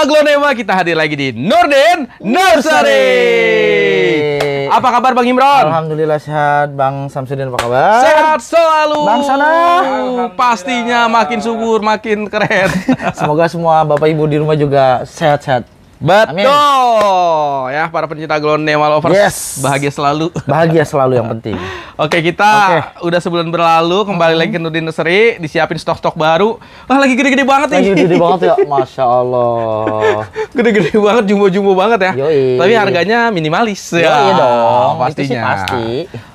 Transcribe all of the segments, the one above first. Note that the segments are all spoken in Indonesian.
Aglonema kita hadir lagi di Norden Nursery. Apa kabar Bang Imron? Alhamdulillah sehat Bang Samsudin apa kabar? Sehat selalu. Bang Sana pastinya makin subur makin keren. Semoga semua Bapak Ibu di rumah juga sehat-sehat. Betul Amin. ya para pencinta Aglonema lovers. Yes. Bahagia selalu. Bahagia selalu yang penting. Oke, kita okay. udah sebulan berlalu kembali mm -hmm. lagi ke Nudin Nursery, disiapin stok-stok baru. Wah, lagi gede-gede banget nih. Gede gede banget ya, Masya Allah. gede-gede banget, jumbo-jumbo banget ya. Yoi. Tapi harganya minimalis ya, Yoi ya. Iya dong, pastinya. pasti.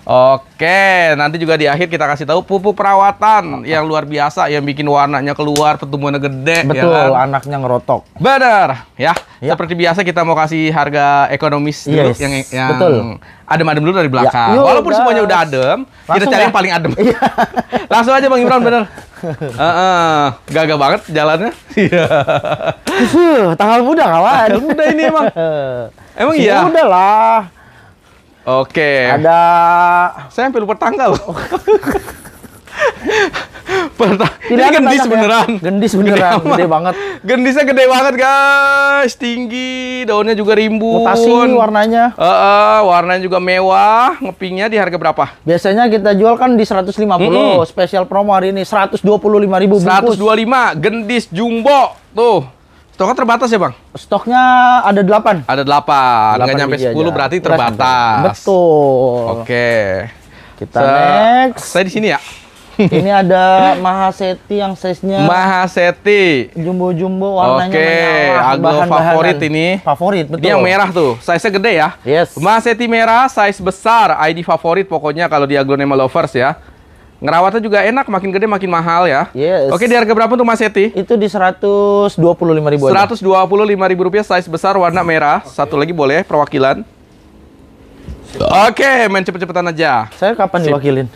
Oke, nanti juga di akhir kita kasih tahu pupuk perawatan yang luar biasa yang bikin warnanya keluar, pertumbuhannya gede. Ya betul, ya kan? anaknya ngerotok. Benar, ya. ya. Seperti biasa kita mau kasih harga ekonomis dulu yes. yang yang adem-adem dulu dari ya. belakang. Ya. Yo, Walaupun semuanya udah adem, Langsung kita cari ya? yang paling adem. Iya. Langsung aja Bang Imran bener. Uh, uh, gagah banget jalannya. Iya. tanggal muda kawan. Tanggal muda ini emang. Emang Sini iya. Udah lah. Oke. Ada saya yang lupa tanggal. Oh. Tidak ini gendis ya. beneran. Ya. Gendis beneran, gede, gede banget. Gendisnya gede banget, guys. Tinggi, daunnya juga rimbun. Mutasi warnanya. uh, uh, warnanya juga mewah. Ngepingnya di harga berapa? Biasanya kita jual kan di 150. Mm. Spesial promo hari ini 125.000 bungkus. 125, gendis jumbo. Tuh. Stoknya terbatas ya, Bang? Stoknya ada 8. Ada 8. Enggak nyampe 10 aja. berarti terbatas. Betul. Oke. Kita so, next. Saya di sini ya. Ini ada Mahaseti yang size-nya Mahaseti jumbo-jumbo warnanya Oke, menyala, aglo favorit ini. Favorit, betul. Ini yang merah tuh. Size-nya gede ya. Yes. Mahaseti merah, size besar. ID favorit pokoknya kalau di Aglonema Lovers ya. Ngerawatnya juga enak, makin gede makin mahal ya. Yes. Oke, di harga berapa untuk Mas Yeti? Itu di 125 ribu. 125 ribu rupiah, size besar, warna merah. Okay. Satu lagi boleh, perwakilan. Oke, okay, main cepet-cepetan aja. Saya kapan Sip. diwakilin?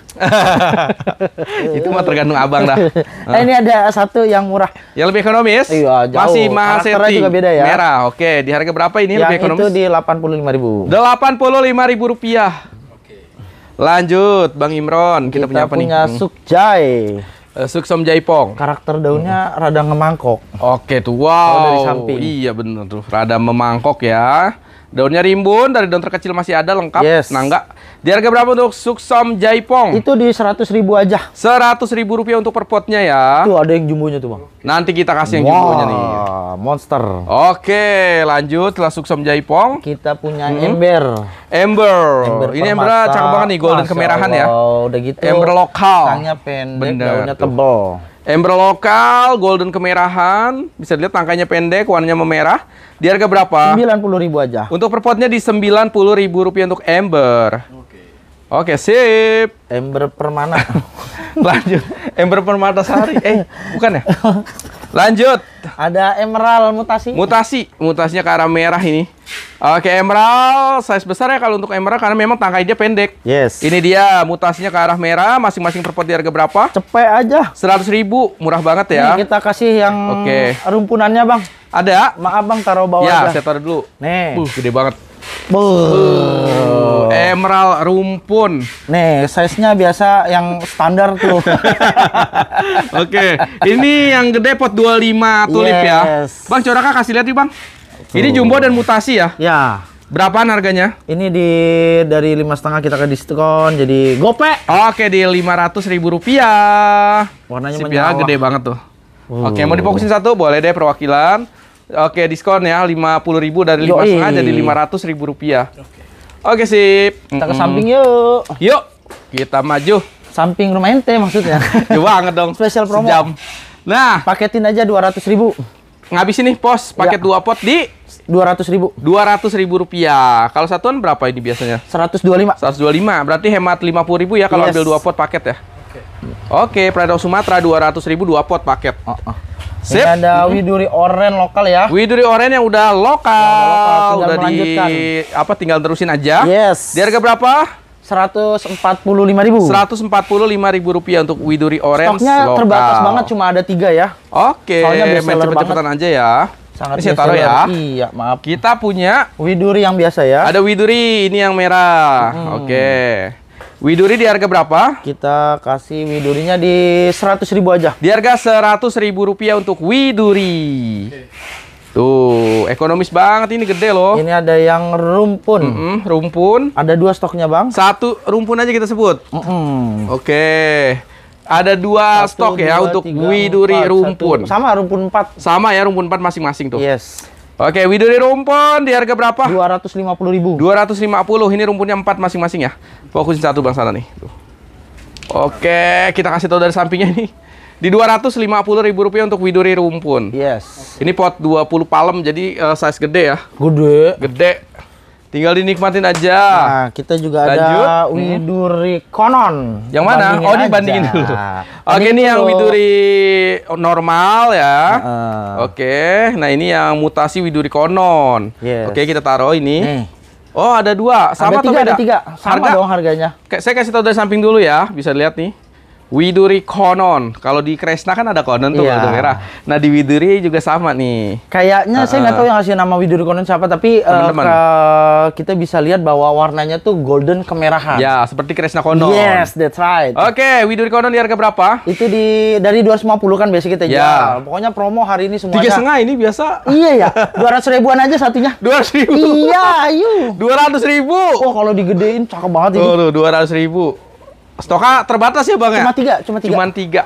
itu mah tergantung abang dah. eh, ini ada satu yang murah. Yang lebih ekonomis? Iya, jauh. Masih mahal Yeti. juga beda ya. Merah, oke. Okay. Di harga berapa ini yang lebih ekonomis? Yang itu di 85 ribu. 85 ribu rupiah. Lanjut Bang Imron, kita, kita punya apa punya nih? Hmm. Eh, Sukjai. Uh, Suksom Jaipong. Karakter daunnya hmm. rada ngemangkok. Oke tuh. Wow. Oh, dari samping. Iya bener tuh. Rada memangkok ya. Daunnya rimbun dari daun terkecil masih ada lengkap yes. Nah, enggak. Di harga berapa untuk suksom jaipong? Itu di seratus ribu aja. Seratus ribu rupiah untuk per potnya ya. Tuh ada yang jumbonya tuh bang. Nanti kita kasih yang wow, jumbonya nih. Monster. Oke lanjut Setelah suksom jaipong. Kita punya hmm. ember. Ember. ember Ini ember cakep banget nih golden Masya kemerahan ya. Allah, ya. Udah gitu. Ember lokal. Tangnya pendek, Bener, daunnya tebal. Ember lokal, golden kemerahan, bisa dilihat tangkainya pendek, warnanya memerah. Di harga berapa? Sembilan puluh ribu aja. Untuk perpotnya di sembilan puluh ribu rupiah untuk ember. Oke. Oke, sip. Ember permana. Lanjut. Ember permata sehari. Eh, bukan ya? Lanjut. Ada emerald mutasi. Mutasi, mutasinya ke arah merah ini. Oke, emerald size besar ya kalau untuk emerald karena memang tangkai dia pendek. Yes. Ini dia mutasinya ke arah merah, masing-masing perpot di harga berapa? Cepet aja. seratus ribu, murah banget ya. Ini kita kasih yang Oke. rumpunannya, Bang. Ada. Maaf, Bang, taruh bawah ya, aja. Ya, saya taruh dulu. Nih. Uh, gede banget. Oh. emerald rumpun. Nih, size-nya biasa yang standar tuh. Oke, ini yang gede pot 25 tulip ya. yes. ya. Bang Coraka kasih lihat nih, Bang. Tuh. Ini jumbo dan mutasi ya? Ya. Berapa harganya? Ini di dari lima setengah kita ke diskon jadi gope. Oke di lima ratus ribu rupiah. Warnanya Sip ya, gede banget tuh. Uh. Oke mau difokusin satu boleh deh perwakilan. Oke, diskon ya lima puluh ribu dari lima 5,5 jadi ribu rupiah. Oke. Oke, sip. Kita ke samping yuk. Yuk, kita maju. Samping rumah ente maksudnya. Coba banget dong. Spesial promo. Sejam. Nah, paketin aja dua ratus ribu. Ngabisin nih, Pos. Paket ya. 2 pot di Dua ratus ribu. Dua ratus ribu rupiah. Kalau satuan berapa ini biasanya? Seratus Seratus dua lima. 125. lima. Berarti hemat lima puluh ribu ya kalau yes. ambil dua pot paket ya? Oke. Oke, okay, Prado Sumatera ratus ribu dua pot paket. Oh, oh. Sip. Ini ada Widuri Oren lokal ya. Widuri Oren yang udah lokal. Ya, udah lokal. Tinggal udah melanjutkan. di apa tinggal terusin aja. Yes. Di harga berapa? 145.000. 145.000 rupiah untuk Widuri oren Stoknya lokal. terbatas banget cuma ada tiga ya. Oke, okay. Soalnya cepet-cepetan aja ya. Sangat ini taruh ya. Iya, maaf. Kita punya Widuri yang biasa ya. Ada Widuri, ini yang merah. Hmm. Oke. Okay. Widuri di harga berapa? Kita kasih Widurinya di 100 ribu aja. Di harga 100 ribu rupiah untuk Widuri. Oke. Tuh, ekonomis banget ini gede loh. Ini ada yang rumpun. Mm -hmm, rumpun. Ada dua stoknya, Bang. Satu rumpun aja kita sebut. Mm -hmm. Oke. Ada dua satu, stok ya dua, ya tiga, untuk widuri rumpun. Satu. Sama rumpun empat. Sama ya rumpun empat masing-masing tuh. Yes. Oke, Widuri rumpun di harga berapa? 250 ribu. 250. Ini rumpunnya empat masing-masing ya. Fokusin satu Bang sana nih. Tuh. Oke, kita kasih tahu dari sampingnya nih. Di 250 ribu rupiah untuk Widuri rumpun. Yes. Ini pot 20 palem jadi uh, size gede ya. Gede. Gede. Tinggal dinikmatin aja. Nah, kita juga Lanjut. ada hmm. Widuri Konon. Yang mana? Bandingin oh, dibandingin aja. dulu. Nah, Oke, ini, ini yang Widuri normal ya. Uh. Oke, nah ini yang mutasi Widuri Konon. Yes. Oke, kita taruh ini. Nih. Oh, ada dua. Sama ada tiga, atau beda? Ada tiga. Sama Harga? dong harganya. Saya kasih tahu dari samping dulu ya, bisa lihat nih. Widuri Konon. Kalau di Kresna kan ada Konon tuh yeah. merah. Nah di Widuri juga sama nih. Kayaknya uh -uh. saya nggak tahu yang ngasih nama Widuri Konon siapa, tapi eh, Teman -teman. Uh, kita bisa lihat bahwa warnanya tuh golden kemerahan. Ya, seperti Kresna Konon. Yes, that's right. Oke, okay, Widuri Konon di harga berapa? Itu di dari 250 kan biasa kita ya. jual. Ya, pokoknya promo hari ini semuanya. Tiga setengah ini biasa. Iya ya, dua ratus ribuan aja satunya. Dua ratus ribu. Iya, ayo. Dua ratus ribu. Oh, kalau digedein cakep banget ini. Dua ratus ribu. Stoknya terbatas ya bang ya? Cuma tiga, cuma tiga. Cuma tiga.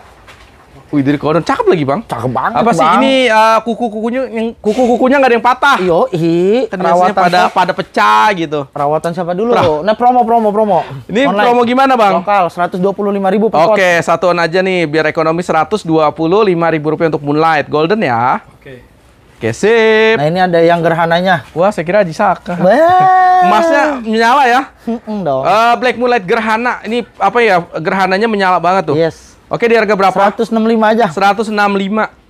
Wih dari konon cakep lagi bang. Cakep banget. Apa bang. sih ini uh, eh, kuku kukunya yang kuku kukunya nggak ada yang patah. Yo ih. Kan perawatan rawatan pada pada pecah gitu. Perawatan siapa dulu? Prah. Nah promo promo promo. Ini Online. promo gimana bang? Lokal seratus dua puluh lima ribu per Oke okay, satuan aja nih biar ekonomi seratus dua puluh lima ribu rupiah untuk Moonlight Golden ya. Oke. Okay. Oke, sip. Nah, ini ada yang gerhananya. Wah, saya kira Haji Saka. Emasnya menyala ya? dong. Uh, Black Moonlight gerhana. Ini apa ya? Gerhananya menyala banget tuh. Yes. Oke, di harga berapa? 165 aja. 165.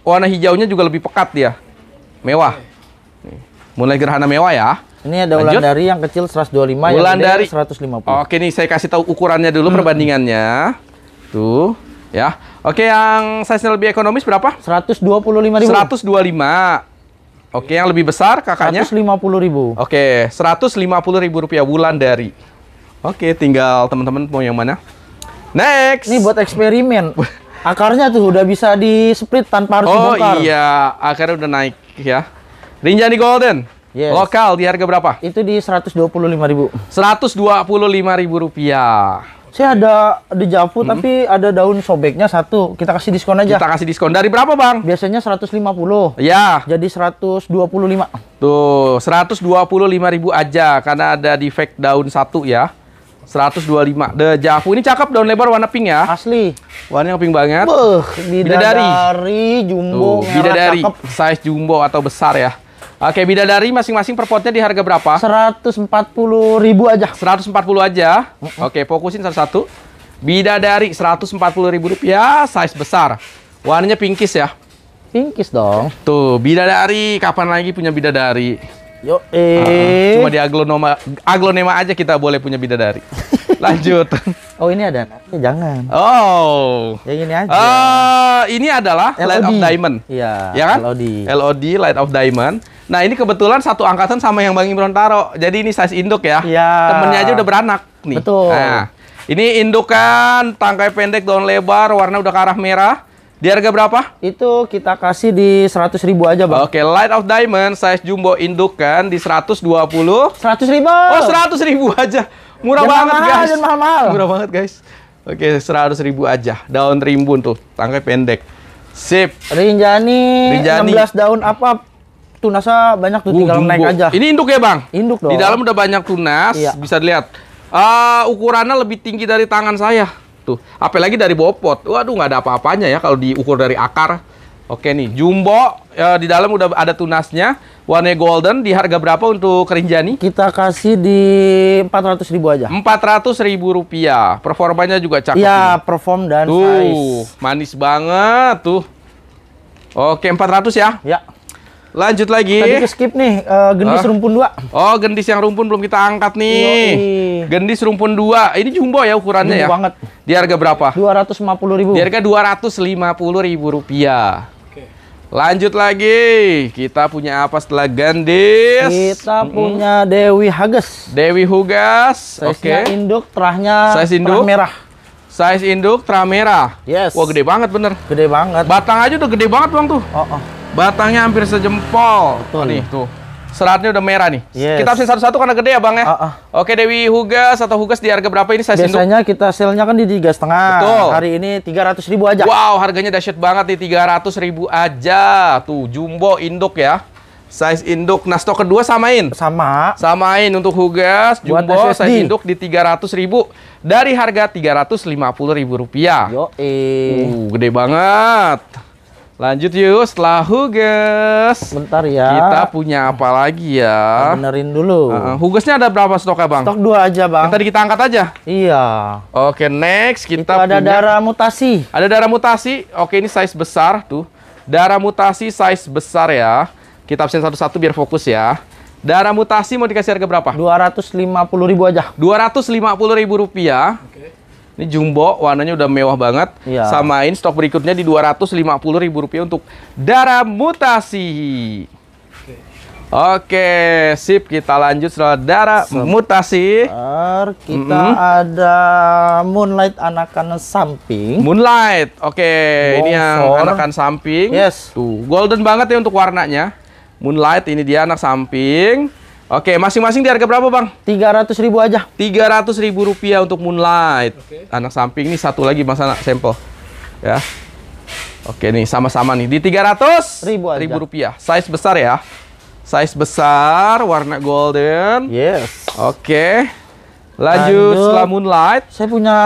Warna hijaunya juga lebih pekat ya. Mewah. Mulai gerhana mewah ya. Ini ada Lanjut. dari yang kecil 125, bulan yang dari 150. Oke, ini saya kasih tahu ukurannya dulu hmm. perbandingannya. Tuh, ya. Oke, yang size lebih ekonomis berapa? 125.000. 125. Oke, yang lebih besar kakaknya? rp ribu. Oke, rp puluh ribu rupiah bulan dari. Oke, tinggal teman-teman mau yang mana? Next. Ini buat eksperimen. Akarnya tuh udah bisa di split tanpa harus oh, dibongkar. Oh iya, akarnya udah naik ya. Rinjani Golden. Yes. Lokal di harga berapa? Itu di rp ribu. rp ribu rupiah. Saya ada di Javu hmm. tapi ada daun sobeknya satu. Kita kasih diskon aja. Kita kasih diskon dari berapa, Bang? Biasanya 150. Ya. Jadi 125. Tuh, 125.000 aja karena ada defect daun satu ya. 125. The Javu ini cakep daun lebar warna pink ya. Asli. Warnanya pink banget. Beuh, bidadari. Bidadari jumbo Tuh, bidadari. Cakep. Size jumbo atau besar ya. Oke, bidadari masing-masing per potnya di harga berapa? puluh ribu aja. 140 aja. Mm aja. Oke, fokusin satu-satu. Bidadari puluh ribu rupiah, size besar. Warnanya pinkis ya? Pinkis dong. Tuh, bidadari. Kapan lagi punya bidadari? Yo, eh. Ah, uh, ah. cuma di aglonema, aglonema aja kita boleh punya bidadari. Lanjut. Oh ini ada anaknya, jangan. Oh. Yang ini aja. Uh, ini adalah LOD. Light of Diamond. Iya. Ya kan? LOD. LOD Light of Diamond. Nah ini kebetulan satu angkatan sama yang Bang Imron taro. Jadi ini size induk ya. Iya. Temennya aja udah beranak nih. Betul. Nah, ini indukan, tangkai pendek, daun lebar, warna udah ke arah merah. Di harga berapa? Itu kita kasih di 100 ribu aja, Bang. Oke, Light of Diamond size jumbo indukan di 120. 100 ribu. Oh, 100 ribu aja. Murah jangan banget mahal, guys. mahal-mahal. Murah banget guys. Oke, seratus ribu aja. Daun rimbun tuh, tangkai pendek. Sip. Rinjani, Rinjani. 16 daun apa? Tunasnya banyak tuh, uh, tinggal naik aja. Ini induk ya bang? Induk dong. Di dalam udah banyak tunas, iya. bisa dilihat. Uh, ukurannya lebih tinggi dari tangan saya. Tuh, apalagi dari bobot. Waduh, nggak ada apa-apanya ya kalau diukur dari akar. Oke nih, jumbo e, di dalam udah ada tunasnya, warna golden. Di harga berapa untuk kerinjani? Kita kasih di 400.000 ribu aja. 400 ribu rupiah. Performanya juga cakep. Iya, perform dan tuh, size. manis banget tuh. Oke, 400 ya? Ya. Lanjut lagi. Tadi skip nih, e, gendis uh. rumpun 2. Oh, gendis yang rumpun belum kita angkat nih. Yoi. Gendis rumpun 2. Ini jumbo ya ukurannya jumbo ya? banget. Di harga berapa? 250.000. ribu. Di harga 250 ribu rupiah. Lanjut lagi, kita punya apa setelah Gandis? Kita punya -mm. punya Dewi Hages. Dewi Hugas, oke. Okay. induk, terahnya Size induk. terah merah. Size induk, terah merah. Yes. Wah gede banget bener. Gede banget. Batang aja udah gede banget bang tuh. Oh, oh. Batangnya hampir sejempol. Betul. Nih tuh. Seratnya udah merah nih. Yes. Kita absen satu-satu karena gede ya bang ya. Uh, uh. Oke Dewi Hugas atau Hugas di harga berapa ini saya Biasanya sinduk. kita selnya kan di tiga setengah. Betul. Hari ini tiga ratus ribu aja. Wow harganya dahsyat banget nih tiga ratus ribu aja. Tuh jumbo induk ya. Size induk. Nah stok kedua samain. Sama. Samain untuk Hugas jumbo size induk di tiga ratus ribu dari harga tiga ratus lima puluh ribu rupiah. Yo eh. Uh gede banget. Lanjut yuk, setelah huges. Bentar ya. Kita punya apa lagi ya? Benerin dulu. Uh, hugesnya ada berapa stoknya bang? Stok dua aja bang. Yang tadi kita angkat aja. Iya. Oke next kita Itu ada punya... darah mutasi. Ada darah mutasi. Oke ini size besar tuh. Darah mutasi size besar ya. Kita absen satu-satu biar fokus ya. Darah mutasi mau dikasih harga berapa? Dua ratus lima puluh ribu aja. Dua ratus lima puluh ribu rupiah. Oke. Ini jumbo, warnanya udah mewah banget. Ya. Samain stok berikutnya di Rp250.000 untuk darah mutasi. Oke, sip kita lanjut darah darah mutasi. Kita mm -hmm. ada Moonlight anakan samping. Moonlight. Oke, Bonfor. ini yang anakan samping. Yes. Tuh, golden banget ya untuk warnanya. Moonlight ini dia anak samping. Oke, masing-masing di harga berapa, Bang? 300 ribu aja. 300 ribu rupiah untuk Moonlight. Okay. Anak samping ini satu lagi Mas anak sampel. Ya. Oke nih, sama-sama nih. Di 300 ribu, ribu rupiah. Size besar ya. Size besar, warna golden. Yes. Oke. Lanjut, Lanjut. setelah Moonlight. Saya punya,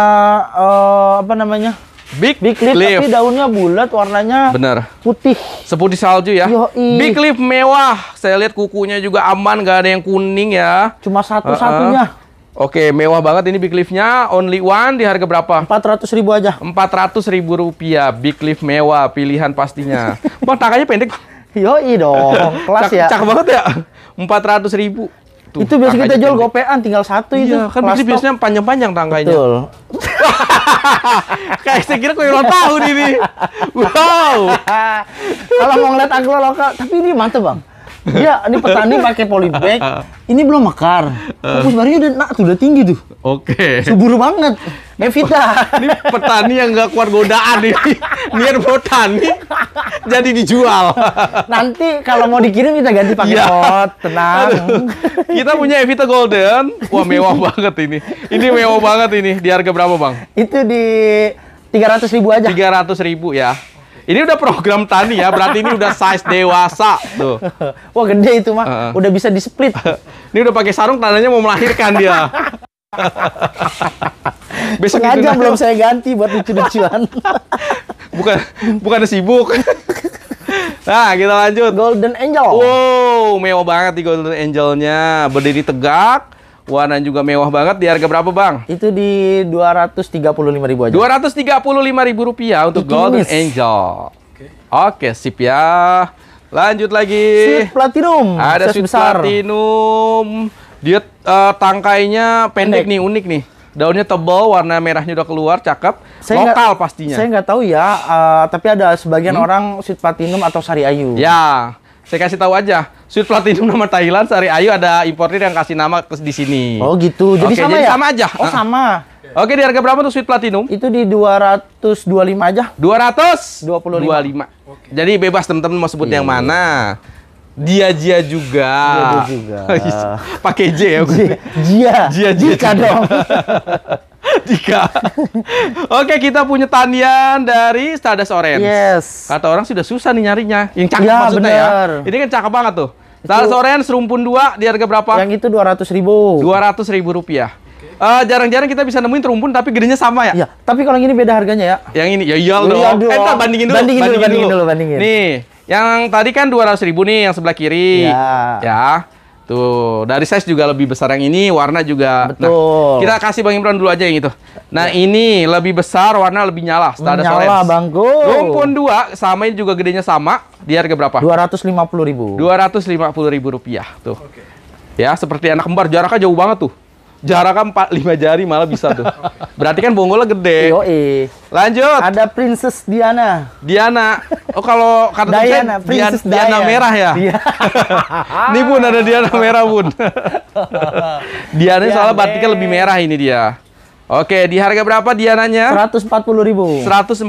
uh, apa namanya? Big, Big Leaf, Leaf. Tapi daunnya bulat, warnanya Bener. putih. Seputih salju ya. Yoi. Big Leaf mewah. Saya lihat kukunya juga aman, nggak ada yang kuning ya. Cuma satu-satunya. Uh -uh. Oke, mewah banget ini Big Leaf-nya. Only one di harga berapa? 400 ribu aja. 400 ribu rupiah. Big Leaf mewah, pilihan pastinya. bang, tangannya pendek. Yoi dong, kelas ya. Cak banget ya. 400 ribu. Tuh, itu biasa kita jual pendek. gopean tinggal satu iya, itu. kan Big biasanya panjang-panjang tangkanya. Betul. Kayak saya kira kue ulang tahun ini. Wow. Kalau mau ngeliat angklung lokal, tapi ini mantep bang. Iya, ini petani pakai polybag. ini belum mekar. uh. Eh. barunya udah nak tuh udah tinggi tuh. Oke. Okay. Subur banget. Evita. ini petani yang nggak kuat godaan nih. Niat petani jadi dijual. Nanti kalau mau dikirim kita ganti pakai ya. pot, tenang. Aduh. Kita punya Evita Golden. Wah, mewah banget ini. Ini mewah banget ini. Di harga berapa, Bang? Itu di tiga ratus ribu aja. Tiga ratus ribu ya. Ini udah program tani ya, berarti ini udah size dewasa tuh. Wah gede itu mah, uh -uh. udah bisa di split. ini udah pakai sarung tandanya mau melahirkan dia. Besok aja belum saya ganti buat lucu-lucuan. bukan bukan sibuk. Nah, kita lanjut. Golden Angel. Wow, mewah banget nih Golden Angelnya. Berdiri tegak, Warna juga mewah banget. Di harga berapa, Bang? Itu di ribu aja. 235.000 rupiah untuk Itu Golden miss. Angel. Oke. Okay. Oke, sip ya. Lanjut lagi. Sweet Platinum. Ada Sweet besar. Platinum. Dia uh, tangkainya pendek, nih, unik nih daunnya tebal, warna merahnya udah keluar, cakep. Saya Lokal gak, pastinya. Saya nggak tahu ya, uh, tapi ada sebagian hmm? orang sweet platinum atau sari ayu. Ya, saya kasih tahu aja, Sweet Platinum nama Thailand, Sari Ayu ada importer yang kasih nama di sini. Oh gitu, jadi Oke, sama jadi ya? sama aja. Oh ah. sama. Oke, di harga berapa tuh Sweet Platinum? Itu di 225 aja. 225. 25. Oke. Jadi bebas teman-teman mau sebut iya. yang mana. Dia Jia juga. Dia juga. Iya. Pakai J ya. Jia. Jia. Jia, dong. Jika. Oke, kita punya tanian dari Stardust Orange. Yes. Kata orang sudah susah nih nyarinya. Yang cakep ya, maksudnya ya. Ini kan cakep banget tuh. Stardust Orange serumpun dua di harga berapa? Yang itu dua ratus ribu. Dua ratus ribu rupiah. jarang eh, jarang-jarang kita bisa nemuin terumpun tapi gedenya sama ya. Iya, tapi kalau yang ini beda harganya ya. Yang ini ya iya dong. Eh, bandingin dulu. Bandingin, dulu, bandingin, dulu, bandingin. Nih, yang tadi kan 200 ribu nih yang sebelah kiri. Ya. ya. Tuh, dari size juga lebih besar yang ini, warna juga. Nah, betul. Nah, kita kasih Bang Imran dulu aja yang itu. Nah, ya. ini lebih besar, warna lebih nyala. Stardust nyala, Solens. Bangku. Rumpun 2, sama ini juga gedenya sama. Di harga berapa? 250 ribu. 250 ribu rupiah, tuh. Okay. Ya, seperti anak kembar, jaraknya jauh banget tuh jaraknya kan 4 5 jari malah bisa tuh. Berarti kan bonggolnya gede. Yo, Lanjut. Ada Princess Diana. Diana. Oh kalau kata Diana, Diana, Princess Diana, Diana. Diana merah ya? Iya. ini Bun ada Diana merah, Bun. Diana soalnya ya, batiknya lebih merah ini dia. Oke, di harga berapa Diananya? 140.000. 140.000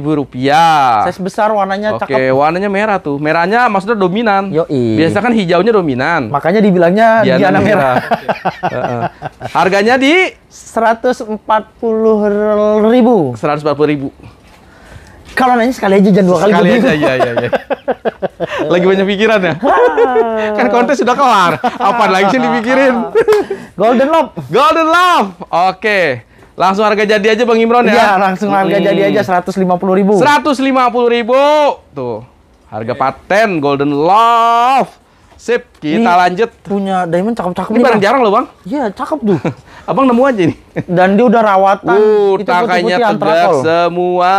rupiah. Size besar warnanya Oke, cakep. Oke, warnanya merah tuh. Merahnya maksudnya dominan. Yoi. Biasa kan hijaunya dominan. Makanya dibilangnya Diana, Diana merah. merah. Harganya di 140.000. 140.000. Kalau nanya sekali aja jangan dua kali. Sekali aja, iya, iya, iya. Lagi banyak pikiran ya? Ah. kan kontes sudah kelar. Apa lagi sih dipikirin? Golden Love. Golden Love. Oke. Langsung harga jadi aja Bang Imron ya? Iya, langsung harga jadi aja puluh ribu. puluh ribu. Tuh, harga paten Golden Love. Sip, kita Ini lanjut. Punya Diamond cakep-cakep. Ini barang jarang loh Bang. Iya, cakep tuh. Abang nemu aja nih. Dan dia udah rawatan. Uh, tangkainya tegak semua.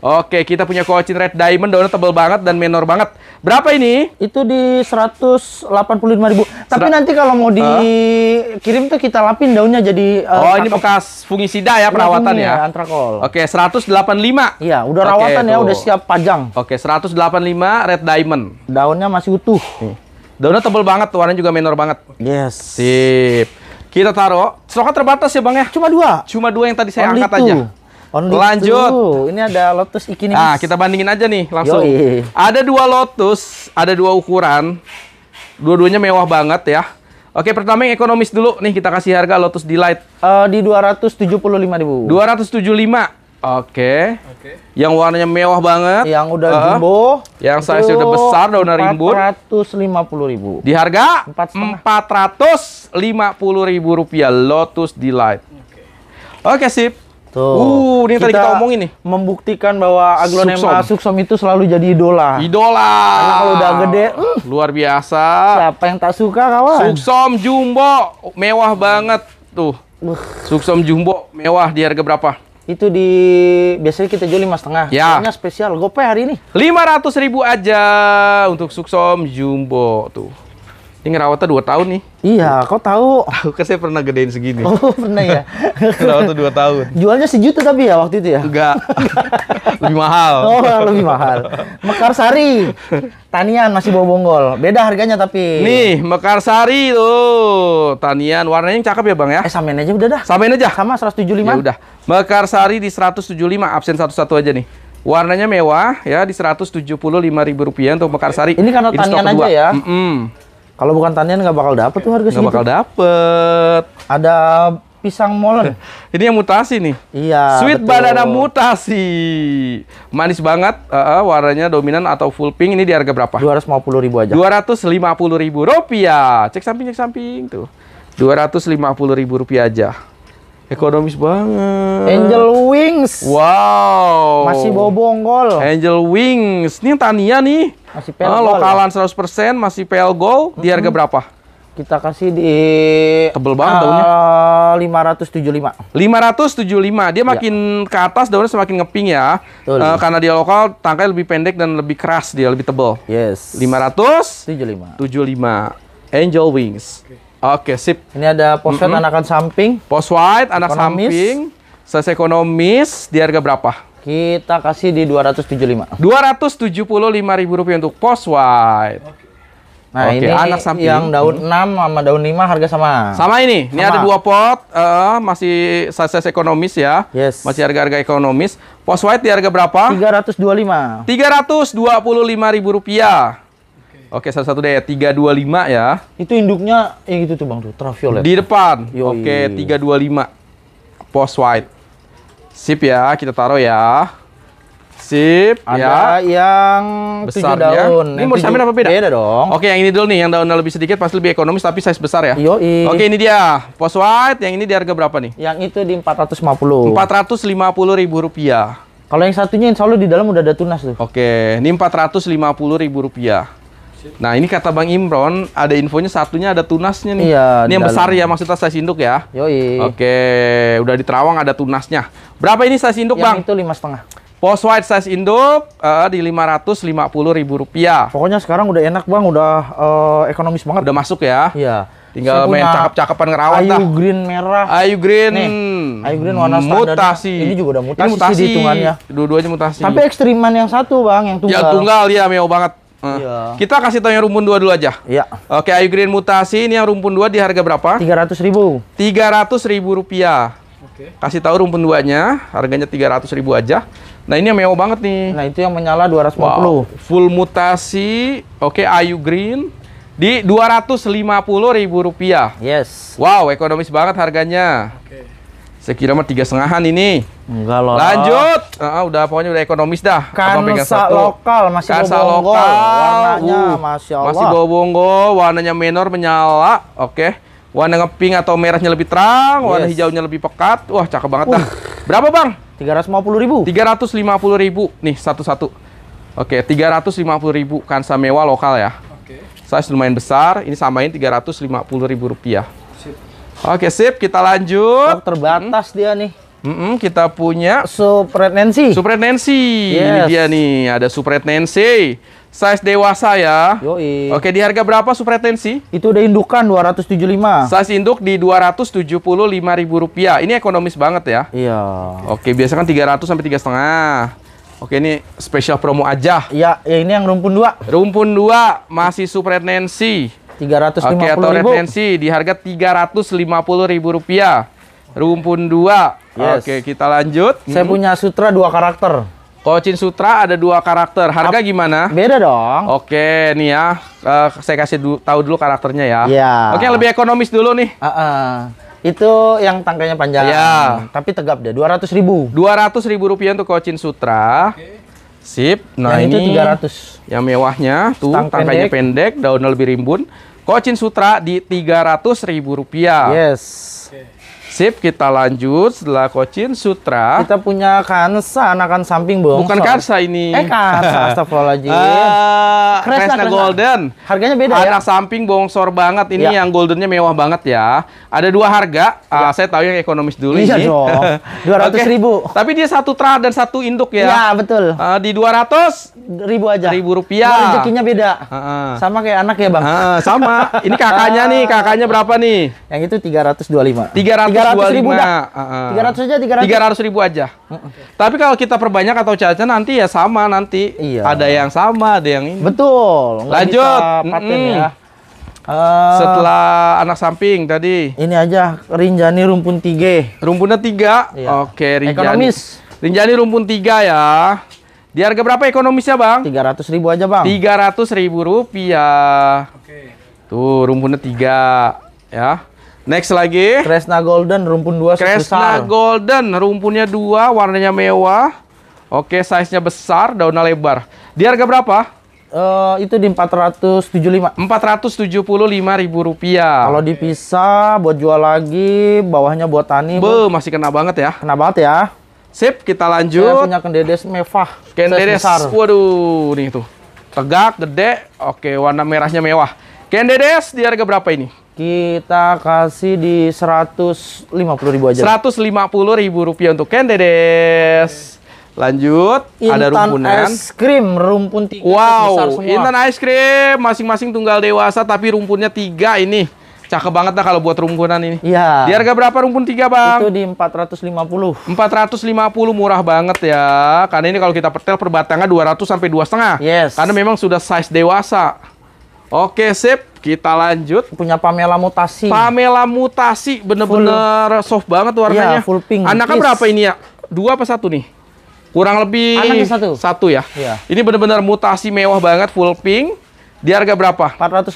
Oke, kita punya kocin red diamond daunnya tebel banget dan menor banget. Berapa ini? Itu di ribu. Tapi Ser nanti kalau mau dikirim tuh kita lapin daunnya jadi uh, Oh, ini bekas fungisida ya perawatan iya, ya ya. Antrakol. Oke, 185. Iya, udah rawatan ya, udah siap pajang. Oke, 185 red diamond. Daunnya masih utuh. Daunnya tebel banget, warnanya juga menor banget. Yes. Sip. Kita taruh. Stoknya terbatas ya, Bang ya? Cuma dua. Cuma dua yang tadi saya Only angkat two. aja. Only Lanjut. Two. Ini ada Lotus ikinis. Nah, kita bandingin aja nih langsung. Yoi. Ada dua Lotus, ada dua ukuran. Dua-duanya mewah banget ya. Oke, pertama yang ekonomis dulu. Nih kita kasih harga Lotus Delight. Uh, di 275.000. 275. Oke. Okay. Yang warnanya mewah banget. Yang udah uh, jumbo. Yang size udah besar daunnya rimbun. rp ribu. Di harga rp ribu rupiah Lotus Delight. Oke. Okay. sip. Tuh. Uh, ini kita tadi kita omongin nih. Membuktikan bahwa aglonema suksom. suksom itu selalu jadi idola. Idola. Karena kalau udah gede, uh, luar biasa. Siapa yang tak suka kawan? Suksom jumbo, mewah banget tuh. Uh. Suksom jumbo mewah di harga berapa? itu di biasanya kita jual lima setengah. Ya. Soalnya spesial, gopay hari ini. Lima ratus ribu aja untuk suksom jumbo tuh. Ini ngerawatnya 2 tahun nih. Iya, kau tahu. Tahu kan saya pernah gedein segini. Oh, pernah ya. ngerawatnya 2 tahun. Jualnya sejuta tapi ya waktu itu ya? Enggak. lebih mahal. Oh, lebih mahal. Mekarsari. Tanian masih bawa bonggol. Beda harganya tapi. Nih, Mekarsari tuh. Tanian warnanya yang cakep ya, Bang ya? Eh, samain aja udah dah. Samain aja. Sama 175. Ya udah. Mekarsari di 175, absen satu-satu aja nih. Warnanya mewah ya di 175.000 rupiah untuk Mekarsari. Ini karena Tanian aja ya. Mm -mm. Kalau bukan tanian nggak bakal dapet tuh harga segitu. Nggak bakal dapet. Ada pisang molen. Ini yang mutasi nih. Iya. Sweet betul. banana mutasi. Manis banget, uh, warnanya dominan atau full pink. Ini di harga berapa? Dua ratus lima puluh ribu aja. Dua ratus lima puluh ribu rupiah. Cek samping, cek samping tuh. Dua ratus lima puluh ribu rupiah aja. Ekonomis banget. Angel Wings. Wow. Masih bawa bonggol. Angel Wings. Ini Tania nih. Masih PL ah, ya? Lokalan ya? 100%, masih PL Gold. Mm Di harga berapa? Kita kasih di... Tebel banget uh, daunnya. 575. 575. Dia iya. makin ya. ke atas daunnya semakin ngeping ya. Uh, karena dia lokal, tangkai lebih pendek dan lebih keras dia, lebih tebel. Yes. 575. 75. Angel Wings. Okay. Oke, sip. Ini ada post white mm -hmm. anakan samping. pos white anak ekonomis. samping. Ses ekonomis di harga berapa? Kita kasih di 275. lima ribu rupiah untuk pos white. Oke. Nah, Oke, ini anak samping. yang daun hmm. 6 sama daun 5 harga sama. Sama ini. Sama. Ini ada dua pot, uh, masih size ekonomis ya. Yes. Masih harga-harga ekonomis. Pos white di harga berapa? 325. 325 ribu rupiah. Oke, satu-satu deh. lima ya. Itu induknya yang itu tuh Bang tuh, ultraviolet. Di depan. Yoi. Oke, lima, Post white. Sip ya, kita taruh ya. Sip, ada ya. yang besar ya. daun. Ini mau Samin apa beda? Beda dong. Oke, yang ini dulu nih, yang daunnya lebih sedikit pasti lebih ekonomis tapi size besar ya. Yo, Oke, ini dia. Post white, yang ini di harga berapa nih? Yang itu di empat ratus lima puluh ribu rupiah. Kalau yang satunya insya Allah di dalam udah ada tunas tuh. Oke, ini empat ratus lima puluh ribu rupiah. Nah ini kata Bang Imron ada infonya satunya ada tunasnya nih. Iya. Ini yang dalam. besar ya maksudnya size induk ya. Yoi. Oke, udah di Terawang ada tunasnya. Berapa ini size induk yang Bang? Itu lima setengah. Post white size induk uh, di ribu rupiah. Pokoknya sekarang udah enak Bang, udah uh, ekonomis banget. Udah masuk ya. Iya. Tinggal Saya main cakep-cakepan ngerawat ayu dah. green merah. Ayu green. Nih, ayu green warna standar. Mutasi. Ini juga udah mutasi, ini mutasi. sih hitungannya. Dua-duanya mutasi. Tapi ekstriman yang satu Bang, yang tunggal. Yang tunggal ya, meo banget. Eh, iya. Kita kasih tahu yang rumpun dua dulu aja. Iya. Oke, Ayu Green Mutasi ini yang rumpun dua di harga berapa? Tiga ratus ribu. Tiga ratus ribu rupiah. Oke. Kasih tahu rumpun duanya, harganya tiga ratus ribu aja. Nah ini yang mewah banget nih. Nah itu yang menyala dua 250. Wow. Full mutasi, oke Ayu Green di dua ratus lima puluh ribu rupiah. Yes. Wow, ekonomis banget harganya. Oke. Saya kira mah tiga setengahan ini. Enggak loh. Lanjut. Uh, udah pokoknya udah ekonomis dah. Kansa lokal masih Kansa bobonggo. lokal. Warnanya uh, masya Allah. Masih bobonggo, warnanya menor menyala. Oke. Okay. Warna ngeping atau merahnya lebih terang, yes. warna hijaunya lebih pekat. Wah, cakep banget uh. dah. Berapa, Bang? Tiga ratus lima puluh ribu. Tiga ratus lima puluh ribu. Nih, satu-satu. Oke, tiga ratus lima puluh ribu. Kansa mewah lokal ya. Oke. Okay. Size lumayan besar. Ini samain tiga ratus lima puluh ribu rupiah. Oke, sip. Kita lanjut. Stok oh, terbatas hmm. dia nih. Mm -mm, kita punya Supret Nancy. Supret Nancy. Yes. Ini dia nih, ada Supret Nancy. Size dewasa ya. Yoi. Oke, di harga berapa Supret Nancy? Itu udah indukan 275. Size induk di 275.000 rupiah. Ini ekonomis banget ya. Iya. Oke, biasa kan 300 sampai 3,5. Oke, ini spesial promo aja. Iya, ya ini yang rumpun dua. Rumpun dua masih Supret Nancy. 350 Oke, atau ribu. retensi di harga 350 ribu rupiah. Rumpun 2. Yes. Oke, kita lanjut. Saya hmm. punya sutra dua karakter. Kocin Sutra ada dua karakter. Harga Ap gimana? Beda dong. Oke, nih ya. Uh, saya kasih du tahu dulu karakternya ya. Iya. Yeah. Oke, yang lebih ekonomis dulu nih. Uh -uh. Itu yang tangkainya panjang. Iya. Yeah. Tapi tegap deh, 200 ribu. 200 ribu rupiah untuk Kocin Sutra. Okay. Sip. Nah, yang ini itu 300. Yang mewahnya tuh tangkainya pendek, daunnya lebih rimbun. Kocin Sutra di tiga ratus ribu rupiah. Yes. Okay. Sip, kita lanjut setelah kocin Sutra. Kita punya kansa, anakan samping bong. Bukan kansa ini. Eh kansa, astagfirullahaladzim. Uh, Kresna, Kresna Golden. Harganya beda Anak ya? Anak samping bongsor banget. Ini ya. yang goldennya mewah banget ya. Ada dua harga. Ah, ya. Uh, saya tahu yang ekonomis dulu iya ini. Iya dong. 200 okay. ribu. Tapi dia satu tra dan satu induk ya. Iya, betul. Uh, di 200 ribu aja. Ribu rupiah. Nah, rezekinya beda. Uh -uh. Sama kayak anak ya bang. Uh, sama. ini kakaknya nih, kakaknya berapa nih? Yang itu 325. 300 ratus ribu dah. Tiga ratus aja, tiga ratus. Tiga ratus ribu aja. Uh-uh. Tapi kalau kita perbanyak atau caca nanti ya sama nanti. Iya. Ada yang sama, ada yang ini. Betul. Lanjut. Paten mm. ya. Uh, Setelah anak samping tadi. Ini aja Rinjani rumpun tiga. Rumpunnya tiga. Iya. Oke, Rinjani. Ekonomis. Rinjani rumpun tiga ya. Di harga berapa ekonomisnya bang? Tiga ratus ribu aja bang. Tiga ratus ribu rupiah. Oke. Tuh rumpunnya tiga ya. Next lagi. Kresna Golden rumpun 2 Kresna Golden rumpunnya 2, warnanya mewah. Oke, size-nya besar, daunnya lebar. Di harga berapa? Uh, itu di 475. 475 ribu rupiah. Kalau dipisah buat jual lagi, bawahnya buat tani. Be, bu. masih kena banget ya. Kena banget ya. Sip, kita lanjut. Saya punya kendedes mewah. Kendedes. Waduh, nih tuh. Tegak, gede. Oke, warna merahnya mewah. Kendedes di harga berapa ini? Kita kasih di 150 ribu aja. 150 ribu rupiah untuk Ken Dedes. Lanjut, Intan ada rumpunan. Intan es krim, rumpun tiga Wow, Intan ice cream masing-masing tunggal dewasa tapi rumpunnya tiga ini. Cakep banget lah kalau buat rumpunan ini. Iya. Di harga berapa rumpun tiga bang? Itu di 450. 450 murah banget ya. Karena ini kalau kita petel perbatangnya 200 sampai dua setengah. Yes. Karena memang sudah size dewasa. Oke, sip. Kita lanjut. Punya Pamela Mutasi. Pamela Mutasi bener-bener soft banget warnanya. Iya, full pink. Anaknya berapa ini ya? Dua apa satu nih? Kurang lebih Anaknya satu. Satu ya. Iya. Ini bener-bener mutasi mewah banget full pink. Di harga berapa? 450.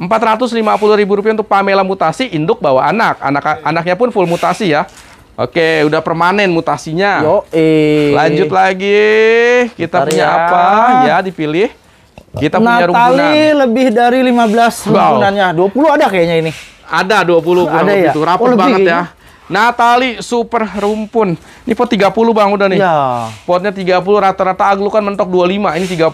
450 ribu rupiah untuk Pamela mutasi induk bawa anak. Anak anaknya pun full mutasi ya. Oke, udah permanen mutasinya. Yo, eh. Lanjut lagi. Kita Bentar punya ya. apa? Ya, dipilih. Kita Natali punya rumpunan. lebih dari 15 rumpunannya. Wow. 20 ada kayaknya ini. Ada 20 kurang ada ya? itu. Rapat oh, banget ya. Natali super rumpun. Ini pot 30 Bang udah nih. Ya. Potnya 30 rata-rata aglu kan mentok 25, ini 30.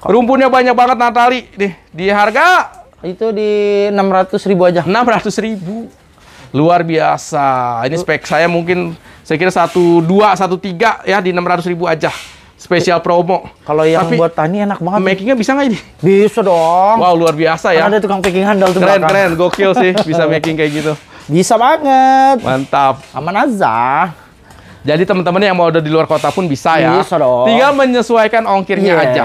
Rumpunnya banyak banget Natali. Nih, di harga itu di 600 ribu aja. 600 ribu. Luar biasa. Ini spek saya mungkin saya kira 1, 2, 1, 3 ya di 600 ribu aja spesial promo. Kalau yang Tapi, buat Tani enak banget. Makingnya bisa nggak ini? Bisa dong. Wow luar biasa ya. Kan ada tukang packing handal tuh. Keren keren, gokil sih bisa making kayak gitu. Bisa banget. Mantap. Aman aja. Jadi teman-teman yang mau ada di luar kota pun bisa ya. Bisa dong. Tinggal menyesuaikan ongkirnya yes. aja.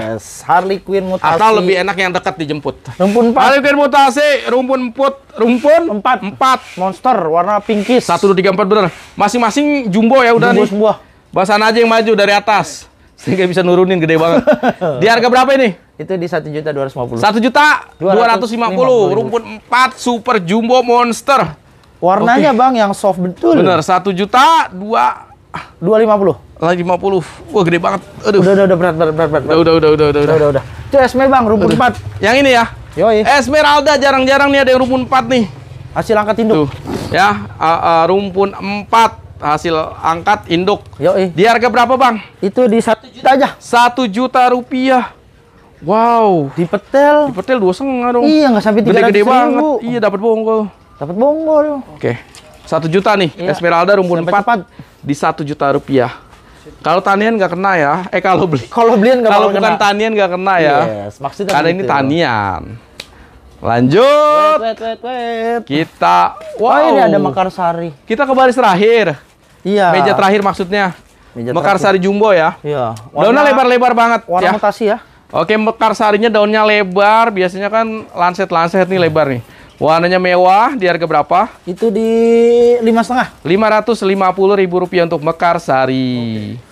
Harley Quinn mutasi. Atau lebih enak yang dekat dijemput. Rumpun empat. Harley Quinn mutasi, rumpun put. rumpun empat empat. Monster warna pinkish. Satu dua tiga empat benar. Masing-masing jumbo ya udah jumbo nih. Jumbo semua. Bahasan aja yang maju dari atas sehingga bisa nurunin gede banget. Di harga berapa ini? Itu di satu juta dua ratus lima puluh. Satu juta dua ratus lima puluh. Rumpun empat super jumbo monster. Warnanya okay. bang yang soft betul. Bener satu juta dua dua lima puluh. lima puluh. Wah gede banget. Aduh. Udah udah udah berat berat berat berat. Udah udah udah udah udah udah. udah, udah. Itu Esme bang rumpun empat. Yang ini ya. Yoi. Esmeralda jarang-jarang nih ada yang rumpun empat nih. Hasil angkat induk. Tuh. Ya, uh, uh, rumpun empat hasil angkat induk. Yoi. Di harga berapa bang? Itu di satu juta aja. Satu juta rupiah. Wow. Di petel. Di petel dua setengah dong. Iya nggak sampai tiga ratus gede Ribu. Iya dapat bonggol. Dapat bonggol. Oke. Satu juta nih. Iya. Esmeralda rumpun empat. Di satu juta rupiah. Kalau tanian nggak kena ya, eh kalau beli. Kalau belian nggak Kalau bukan tanian nggak kena ya. Yes, Karena ini gitu. tanian. Lanjut. Wait, wait, wait, Kita wow. Oh, ini ada Mekarsari. Kita ke baris terakhir. Iya. Meja terakhir maksudnya. Meja Mekarsari terakhir. jumbo ya. Iya. Warna, daunnya lebar-lebar banget warna ya. mutasi ya. Oke, Mekarsarinya daunnya lebar, biasanya kan lanset-lanset nih lebar nih. Warnanya mewah, di harga berapa? Itu di lima setengah. Lima ratus lima puluh ribu rupiah untuk Mekarsari. Oke.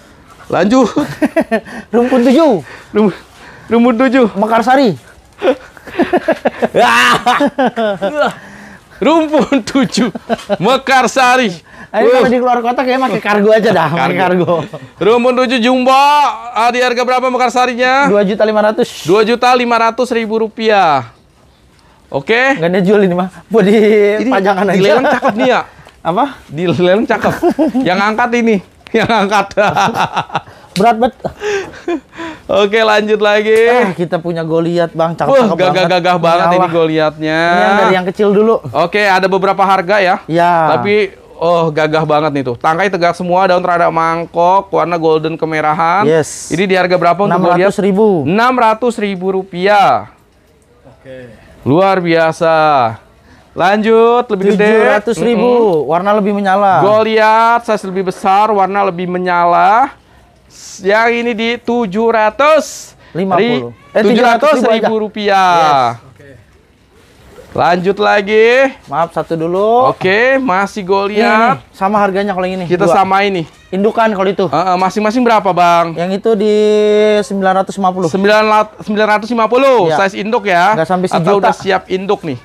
Lanjut. rumpun tujuh. Rumpun tujuh. Mekarsari. Rumpun tujuh Mekarsari. Ayo kalau uh. di luar kota kayaknya pakai kargo aja dah, pakai kargo. Rumpun tujuh jumbo, ah, di harga berapa Mekarsarinya? Dua juta lima ratus. Dua juta lima ratus ribu rupiah. Oke. Okay. Gak ada jual ini mah, buat di ini pajangan aja. Di cakep nih ya. Apa? Di lelang cakep. Yang angkat ini, yang angkat. berat banget. Oke lanjut lagi. Eh, kita punya Goliat bang, cakep, uh, gagah, gagah banget ini Goliatnya. Ini dari yang kecil dulu. Oke ada beberapa harga ya. Ya. Tapi oh gagah banget nih tuh. Tangkai tegak semua, daun terada mangkok, warna golden kemerahan. Yes. Ini di harga berapa untuk Goliat? ribu. Enam ratus ribu rupiah. Oke. Luar biasa. Lanjut, lebih 700 gede. 700 ribu, mm -hmm. warna lebih menyala. Goliat, size lebih besar, warna lebih menyala. Yang ini di 700 50. Eh, 700 ribu aja. rupiah. Yes. Okay. Lanjut lagi. Maaf satu dulu. Oke, okay, masih gue Ini, ini. Ya. Sama harganya kalau ini. Kita sama ini. Indukan kalau itu. Masing-masing uh, uh, berapa, Bang? Yang itu di 950. 9, 950 ya. size induk ya. Enggak sampai sejuta. Atau udah siap induk nih.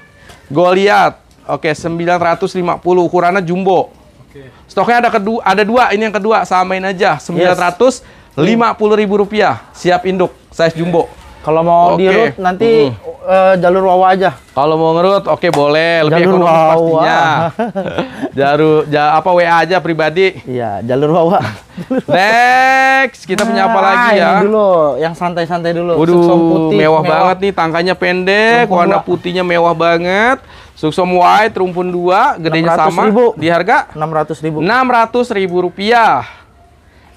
Gue Oke, okay, 950 ukurannya jumbo. Okay. Stoknya ada kedua, ada dua. Ini yang kedua, samain aja. sembilan ratus lima puluh ribu rupiah, siap induk, size jumbo. Kalau mau okay. di root nanti mm. uh, jalur wawa aja. Kalau mau ngerut oke okay, boleh, lebih jalur wawa. pastinya. jalur ja, apa WA aja pribadi. Iya, jalur wawa. Next, kita punya apa lagi ah, ya? Ini dulu, yang santai-santai dulu. Waduh, putih, mewah, mewah banget nih, tangkanya pendek, warna putihnya mewah banget. Suksom white, rumpun dua, gedenya sama. Ribu. Di harga? ratus ribu. ratus ribu rupiah.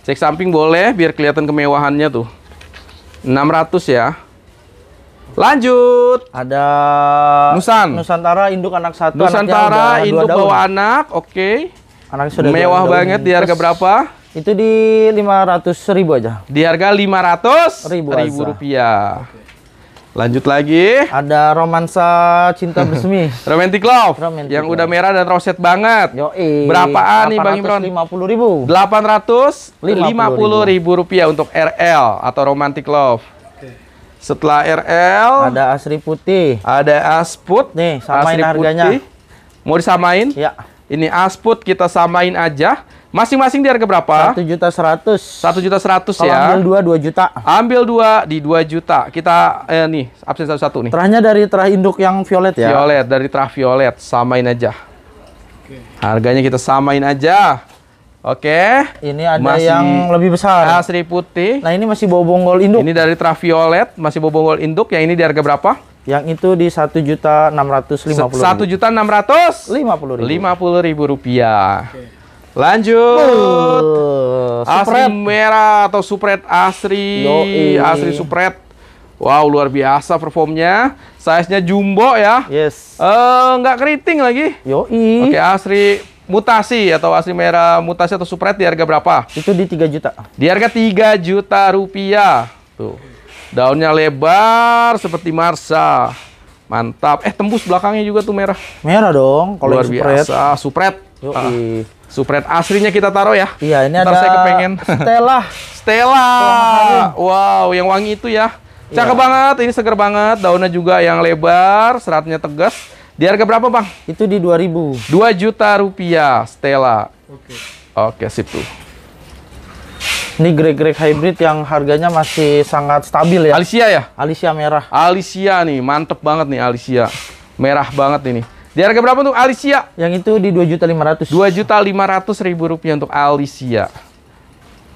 Cek samping boleh, biar kelihatan kemewahannya tuh. 600 ya. Lanjut. Ada Nusan. Nusantara induk anak satu. Nusantara induk bawa anak, oke. Okay. Anak sudah mewah daun. banget di harga Terus, berapa? Itu di 500.000 aja. Di harga 500.000 ribu, ribu rupiah. Okay. Lanjut lagi. Ada romansa cinta bersemi. Romantic love. Romantic yang love. udah merah dan roset banget. eh. Berapaan nih Bang Imron? puluh ribu. 850 ribu. ribu rupiah untuk RL atau romantic love. Oke. Setelah RL. Ada asri putih. Ada asput. Nih, samain asri harganya. Putih. Mau disamain? Ya. Ini asput kita samain aja. Masing-masing di harga berapa? Satu juta seratus. Satu juta seratus ya. Ambil dua dua juta. Ambil dua di dua juta. Kita eh, nih absen satu satu nih. Terahnya dari terah induk yang violet ya. Violet dari terah violet samain aja. Oke. Harganya kita samain aja. Oke. Ini ada masih yang lebih besar. Asri ah, putih. Nah ini masih bau bonggol induk. Ini dari terah violet masih bau bonggol induk. Yang ini di harga berapa? Yang itu di satu juta enam ratus lima puluh. Satu juta enam ratus lima puluh ribu rupiah. Oke. Lanjut. Uh, Asri merah atau Supret Asri. Yo, Asri Supret. Wow, luar biasa performnya. Size-nya jumbo ya. Yes. Uh, nggak keriting lagi. Yo, i. Oke, Asri mutasi atau asri merah mutasi atau supret di harga berapa? Itu di 3 juta. Di harga 3 juta rupiah. Tuh. Daunnya lebar seperti marsa. Mantap. Eh, tembus belakangnya juga tuh merah. Merah dong kalau Luar biasa, supret. i. Uh. Supret aslinya kita taruh ya. Iya, ini Ntar ada saya kepengen. Stella. Stella. Wow, yang wangi itu ya. Iya. Cakep iya. banget, ini seger banget. Daunnya juga yang lebar, seratnya tegas. Di harga berapa, Bang? Itu di 2000. 2 juta rupiah, Stella. Oke. Oke, sip tuh. Ini grek-grek hybrid yang harganya masih sangat stabil ya. Alicia ya? Alicia merah. Alicia nih, mantep banget nih Alicia. Merah banget ini. Di harga berapa untuk Alicia? Yang itu di dua Dua juta juta lima ratus? lima ratus ribu rupiah untuk Alicia.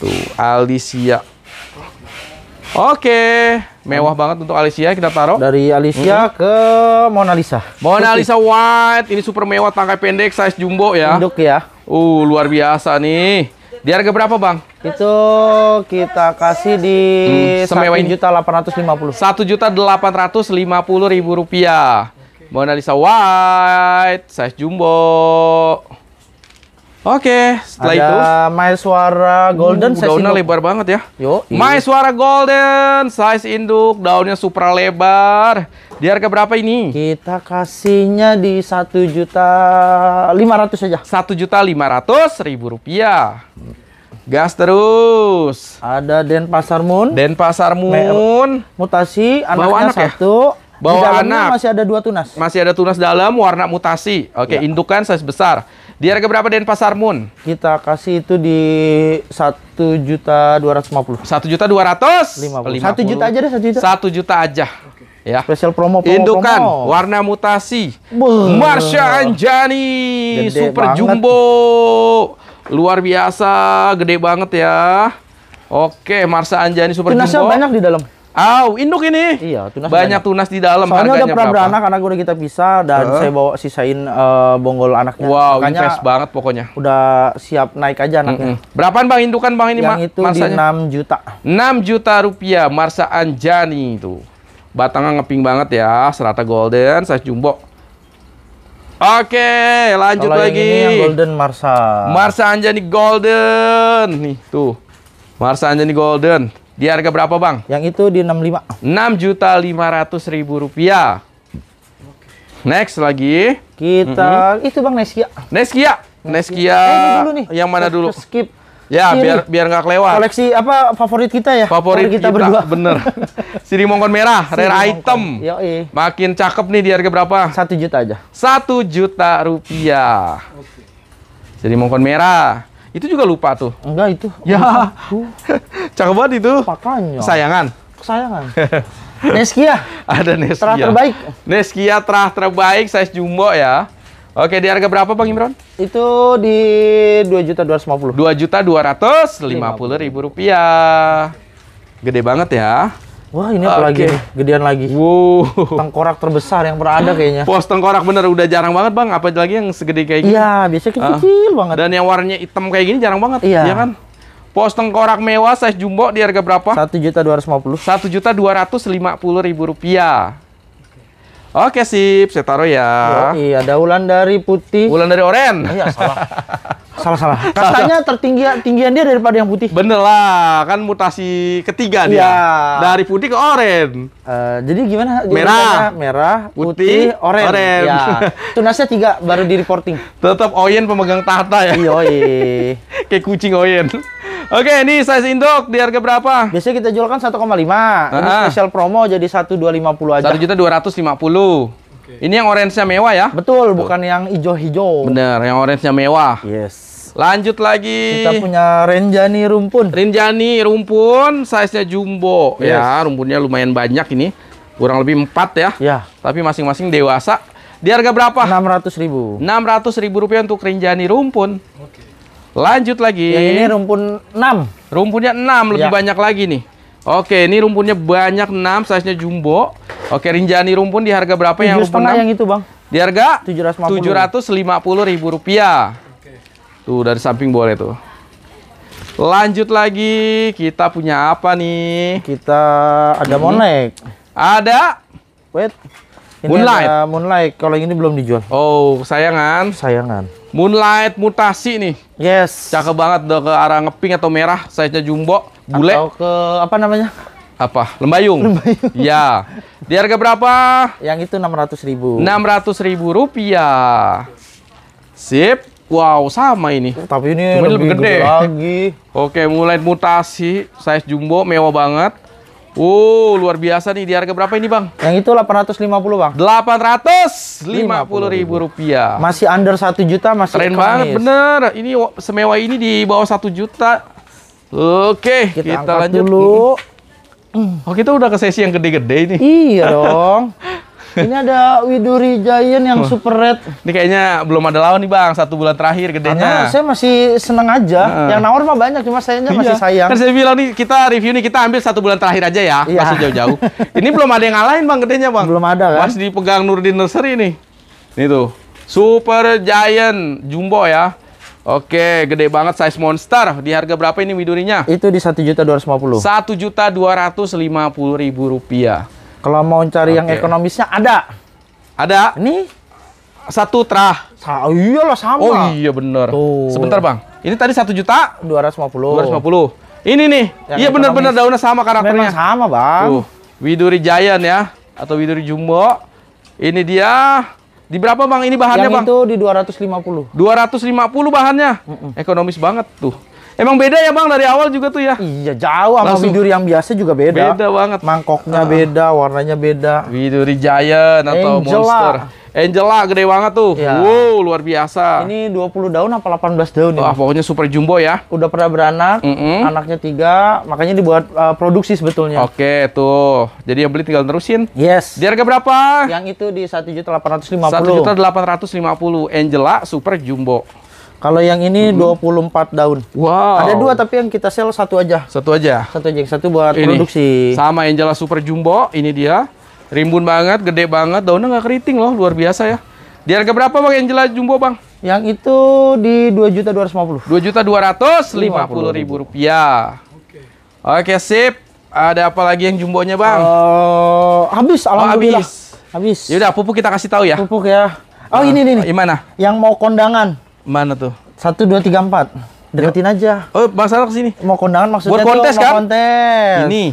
Tuh, Alicia. Oke, mewah hmm. banget untuk Alicia kita taruh. Dari Alicia hmm. ke Mona Lisa. Mona Lisa White, ini super mewah tangkai pendek size jumbo ya. Induk ya. Uh, luar biasa nih. Di harga berapa bang? Itu kita kasih di hmm, semewah juta delapan ratus lima puluh. Satu juta delapan ratus lima puluh ribu rupiah. Mona Lisa White, size jumbo. Oke, okay, setelah Ada itu Suara uh, Golden uh, size daunnya induk. lebar banget ya. Yo. Iya. Suara Golden size induk, daunnya super lebar. Di harga berapa ini? Kita kasihnya di satu juta lima ratus saja. Satu juta lima ratus ribu rupiah. Gas terus. Ada Denpasar Moon. Denpasar Moon. Mutasi anaknya Bawa anak ya? satu. Ya? Bawa anak. masih ada dua tunas. Masih ada tunas dalam warna mutasi. Oke, okay, ya. indukan size besar. Di harga berapa Denpasar Moon? Kita kasih itu di satu juta dua ratus lima puluh. Satu juta dua ratus lima puluh. Satu juta aja deh satu juta. Satu juta aja. Okay. Ya. Spesial promo, promo Indukan, promo. warna mutasi. Buh. Marsha Anjani, Gede super banget. jumbo. Luar biasa, gede banget ya. Oke, Marsha Anjani super Tunasnya jumbo. banyak di dalam. Aw, induk ini. Iya, tunas. Banyak banyak. tunas di dalam. Soalnya udah pernah beranak, anak udah kita pisah dan uh. saya bawa sisain uh, bonggol anaknya. Wow, Makanya invest banget pokoknya. Udah siap naik aja anaknya. Mm -hmm. Berapaan bang indukan bang ini? Yang ma- itu masanya? di 6 juta. Enam juta rupiah, Marsa Anjani itu. Batangnya ngeping banget ya, serata golden, saya jumbo. Oke, lanjut Kalau lagi. Yang ini yang golden Marsa. Marsa Anjani golden, nih tuh. Marsa Anjani golden. Di harga berapa bang? Yang itu di 65. 6 juta 500 ribu rupiah. Next lagi. Kita mm -hmm. itu bang Neskia. Neskia. Neskia. Eh, Yang mana dulu? Skip. Ya, Siri. biar biar nggak kelewat. Koleksi apa favorit kita ya? Favorit, favorit kita, kita berdua. Bener. Siri Mongkon merah, Siri rare Mongkon. item. Yoi. Makin cakep nih di harga berapa? Satu juta aja. Satu juta rupiah. Okay. Siri Mongkon merah. Itu juga lupa tuh. Enggak itu. Ya. Cakep banget itu. Pakanya. sayangan Kesayangan. Neskia. Ada Neskia. Terah terbaik. Neskia terah terbaik size jumbo ya. Oke, di harga berapa Bang Imron? Itu di dua juta dua ratus Dua juta dua ratus lima puluh ribu rupiah. Gede banget ya. Wah ini apa lagi nih? Gedean lagi. Wow. Tengkorak terbesar yang pernah ada kayaknya. Pos tengkorak bener udah jarang banget bang. Apa lagi yang segede kayak gini? Iya biasanya ah. kecil, uh. banget. Dan yang warnanya hitam kayak gini jarang banget. Iya. Ya kan? Pos tengkorak mewah size jumbo di harga berapa? Satu juta dua ratus lima puluh. Satu juta dua ratus lima puluh ribu rupiah. Oke sip, saya taruh ya. Iya, ada ulan dari putih. Ulan dari oren. Iya, salah. salah salah. Katanya tertinggi tinggian dia daripada yang putih. Bener lah, kan mutasi ketiga dia. Ya. Dari putih ke oren. Uh, eh, jadi gimana? Merah, merah, putih, putih oren. oren. Ya. Tunasnya tiga baru di reporting. Tetap Oyen pemegang tahta ya. Iya, iya. Kayak kucing Oyen. Oke, ini size induk di harga berapa? Biasanya kita jual kan 1,5. Ini ah, ah. spesial promo jadi 1,250 aja. 1.250. Okay. Ini yang orange-nya mewah ya? Betul, Betul. bukan yang hijau-hijau. Bener, yang orange-nya mewah. Yes. Lanjut lagi. Kita punya Renjani rumpun. Renjani rumpun, size-nya jumbo. Ya, yes. Ya, rumpunnya lumayan banyak ini. Kurang lebih 4 ya. Ya. Tapi masing-masing dewasa. Di harga berapa? 600 ribu. 600 ribu rupiah untuk Renjani rumpun. Oke. Okay. Lanjut lagi. Yang ini rumpun 6. Rumpunnya 6 lebih ya. banyak lagi nih. Oke, ini rumpunnya banyak 6, size-nya jumbo. Oke, Rinjani rumpun di harga berapa yang rumpun 6? yang itu, Bang. Di harga Rp750.000. rupiah. Tuh, dari samping boleh tuh. Lanjut lagi, kita punya apa nih? Kita ada hmm. monek. Ada? Wait. Ini Moonlight. Moonlight. Kalau ini belum dijual. Oh, sayangan. Sayangan. Moonlight mutasi nih. Yes. Cakep banget udah ke arah ngeping atau merah, size-nya jumbo, bule. Atau ke apa namanya? Apa? Lembayung. Lembayung. Ya. Di harga berapa? Yang itu ratus ribu. ratus ribu rupiah. Sip. Wow, sama ini. Tapi ini lebih, lebih gede. gede lagi. Oke, mulai mutasi, size jumbo, mewah banget. Wow, oh, luar biasa nih. Di harga berapa ini, Bang? Yang itu 850, Bang. 850 ribu rupiah. Masih under 1 juta, masih Keren ekonomis. banget, bener. Ini semewah ini di bawah 1 juta. Oke, kita, kita lanjut. dulu. Oh, kita udah ke sesi yang gede-gede ini. Iya dong. Ini ada Widuri Giant yang super red. Ini kayaknya belum ada lawan nih bang, satu bulan terakhir gedenya. Karena saya masih seneng aja. Uh. Yang nawar mah banyak, cuma saya iya. masih sayang. Kan saya bilang nih kita review nih kita ambil satu bulan terakhir aja ya, iya. masih jauh-jauh. ini belum ada yang ngalahin bang gedenya bang. Belum ada kan. Pas dipegang Nurdin Nursery nih. Ini tuh Super Giant Jumbo ya. Oke, gede banget size monster. Di harga berapa ini widurinya? Itu di satu juta dua ratus lima puluh. Satu juta dua ratus lima puluh ribu rupiah. Kalau mau cari okay. yang ekonomisnya ada. Ada. Ini satu terah. Sa oh, iyalah sama. Oh iya bener. Tuh. Sebentar bang. Ini tadi satu juta. Dua ratus lima puluh. Dua ratus lima puluh. Ini nih. Yang iya bener-bener daunnya sama karakternya. Memang sama bang. Tuh. Widuri Giant ya. Atau Widuri Jumbo. Ini dia. Di berapa bang ini bahannya yang bang? Yang itu di 250. 250 bahannya. Mm -mm. Ekonomis banget tuh. Emang beda ya bang dari awal juga tuh ya? Iya jauh sama Widuri yang biasa juga beda. Beda banget. Mangkoknya uh. beda, warnanya beda. Biduri giant atau Angela. monster. Angela gede banget tuh. Ya. Wow luar biasa. Ini 20 daun apa 18 daun ya? Ah pokoknya super jumbo ya. Udah pernah beranak, mm -hmm. anaknya tiga, makanya dibuat uh, produksi sebetulnya. Oke tuh. Jadi yang beli tinggal terusin. Yes. Di harga berapa? Yang itu di satu Satu juta juta delapan delapan ratus ratus lima puluh. lima puluh Angela super jumbo. Kalau yang ini hmm. 24 daun. Wow. Ada dua tapi yang kita sell satu aja. Satu aja. Satu aja, satu buat ini. produksi. Sama Angela Super Jumbo, ini dia. Rimbun banget, gede banget, daunnya nggak keriting loh, luar biasa ya. Di harga berapa Bang Angela Jumbo, Bang? Yang itu di dua dua Dua juta juta ratus ratus lima puluh ribu rupiah. Oke. Oke, sip. Ada apa lagi yang jumbonya, Bang? Uh, habis oh, alhamdulillah. Oh, habis. Habis. Yaudah, pupuk kita kasih tahu ya. Pupuk ya. Oh, nah, ini nih. Gimana? Yang mau kondangan. Mana tuh? Satu, dua, tiga, empat. Deketin aja. Oh, Bang Sarah kesini. Mau kondangan maksudnya Buat kontes kan? kontes. Ini.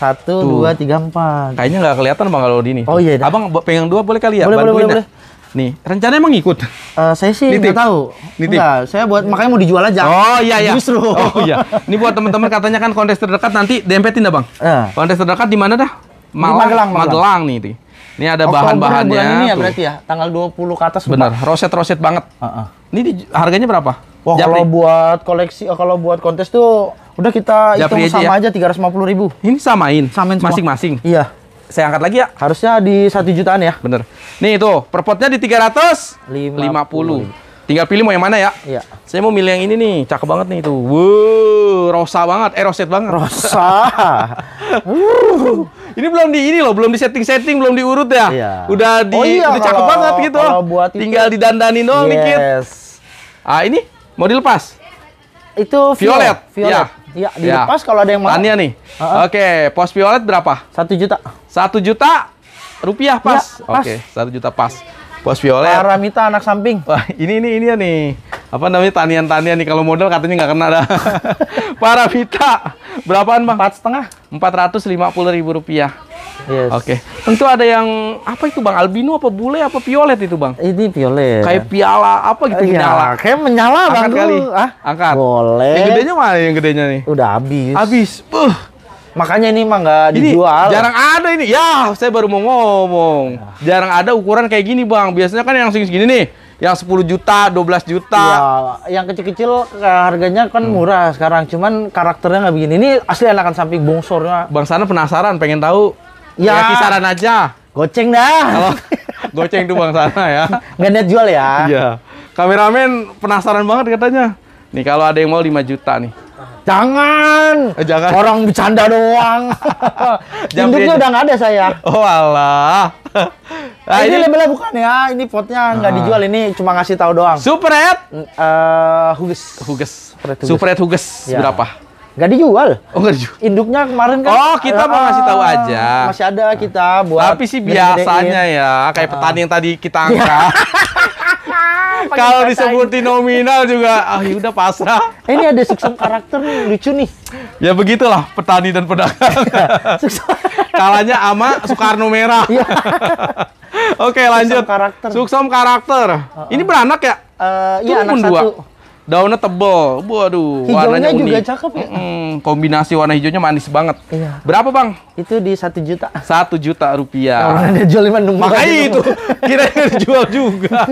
Satu, dua, tiga, empat. Kayaknya nggak kelihatan bang kalau di ini. Oh iya. Dah. Abang pegang dua boleh kali ya? Boleh, Bantuin boleh, boleh, Nih, rencananya emang ikut? Uh, eh, saya sih nggak tahu. Nitip. Enggak, saya buat makanya mau dijual aja. Oh iya iya. Justru. Oh iya. Ini buat teman-teman katanya kan kontes terdekat nanti dempetin dah, Bang. Uh. Kontes terdekat di mana dah? Malang, Magelang, Magelang. Magelang nih. Ini ada bahan-bahannya. ini ya berarti ya, tanggal 20 ke atas. Benar, roset-roset banget. Uh -uh. Ini di, harganya berapa? Wah, Japri. kalau buat koleksi, eh, kalau buat kontes tuh udah kita Japri hitung aja sama ya? aja tiga ratus lima puluh ribu. Ini samain, samain masing-masing. Iya. Saya angkat lagi ya. Harusnya di satu jutaan ya. Bener. Nih itu, perpotnya di tiga ratus lima puluh. Tinggal pilih mau yang mana ya? Iya. Saya mau milih yang ini nih, cakep banget nih itu. Wow, rosa banget, eh roset banget. Rosa. ini belum di ini loh, belum di setting-setting, belum diurut ya. Iya. Udah di oh iya, udah cakep banget gitu Oh, Buat Tinggal itu, didandani doang yes. dikit. Ah, ini mau dilepas. Itu violet. Violet. Ya. Iya, ya. dilepas ya. kalau ada yang mau. Tanya nih. Uh -huh. Oke, pos violet berapa? Satu juta. Satu juta rupiah pas. Ya, pas. Oke, satu juta pas. Puas violet. Paramita anak samping. Wah, ini ini ini ya nih. Apa namanya tanian-tanian nih kalau model katanya nggak kena dah. Paramita. Berapaan, Bang? Empat setengah. Empat ratus lima puluh ribu rupiah. Yes. Oke. Okay. Tentu ada yang apa itu Bang albino apa bule apa violet itu Bang? Ini violet. Kayak piala apa gitu iya, menyala. Kayak menyala Angkat Bang kali. Ah, angkat. Boleh. Yang gedenya mana yang gedenya nih? Udah habis. Habis. uh Makanya ini mah nggak dijual. Jarang ada ini. Ya, saya baru mau ngomong. Ya. Jarang ada ukuran kayak gini, Bang. Biasanya kan yang segini nih, yang 10 juta, 12 juta. Ya, yang kecil-kecil eh, harganya kan hmm. murah sekarang. Cuman karakternya nggak begini. Ini asli anakan samping bongsornya. Bang Sana penasaran, pengen tahu. Ya, ya kisaran aja. Goceng dah. Kalau goceng tuh Bang Sana ya. Nggak niat jual ya. Iya. Kameramen penasaran banget katanya. Nih kalau ada yang mau 5 juta nih. Jangan. Eh, jangan. Orang bercanda doang. Induknya udah nggak ada saya. Oh alah. Nah, ini, ini labelnya bukan ya, ini potnya nggak ah. dijual, ini cuma ngasih tahu doang. super Uh, mm, eh, huges. Huges. red huges. Ya. Berapa? Gak dijual. Oh, gak dijual. Induknya kemarin kan. Oh, kita mau ngasih tahu ah, aja. Masih ada kita buat. Tapi sih biasanya ya, kayak ah. petani yang tadi kita iya. angkat. Kalau disebutin nominal juga, ah yaudah udah pasrah. Ini ada suksom karakter nih, lucu nih. Ya begitulah petani dan pedagang. Iya, Kalanya ama Soekarno merah. Iya. Oke, lanjut. Suksom karakter. Suksom karakter. Uh -uh. Ini beranak ya? Uh, iya, anak dua. satu daunnya tebel. Waduh, Hijaunya warnanya unik. juga cakep ya. Mm, kombinasi warna hijaunya manis banget. Iya. Berapa, Bang? Itu di satu juta. Satu juta rupiah. Nah, dia jual lima enam Makanya itu, kira dijual juga.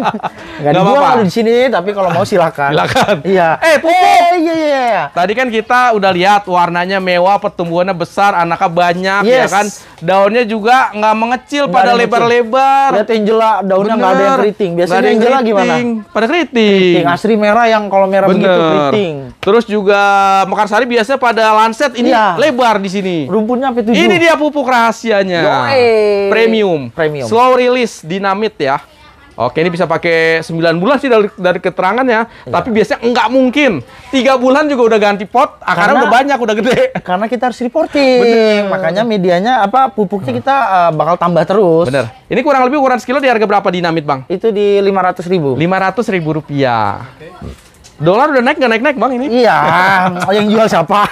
Gak, Gak dijual apa di sini, tapi kalau mau silakan. Silakan. Iya. Eh, pupuk! Iya, iya iya iya. Tadi kan kita udah lihat warnanya mewah, pertumbuhannya besar, anaknya banyak ya yes. ya kan. Daunnya juga nggak mengecil gak pada lebar-lebar. Lihat Angela daunnya nggak ada yang keriting. Biasanya ada yang Angela keriting. gimana? Pada keriting. keriting. Asri merah yang kalau merah Bener. begitu keriting. Terus juga Mekarsari biasanya pada lanset ini iya. lebar di sini. Rumputnya apa itu? Ini dia pupuk rahasianya. Premium. Premium. Slow release dinamit ya. Oke, ini bisa pakai 9 bulan sih dari, dari keterangannya, Ya. tapi biasanya enggak mungkin. Tiga bulan juga udah ganti pot, akarnya udah banyak, udah gede. Karena kita harus reporting. Bener. Makanya medianya apa pupuknya hmm. kita uh, bakal tambah terus. Bener. Ini kurang lebih ukuran sekilo di harga berapa dinamit, Bang? Itu di 500 ribu. 500 ribu rupiah. Okay. Dolar udah naik nggak naik naik bang ini? Iya, oh, yang jual siapa?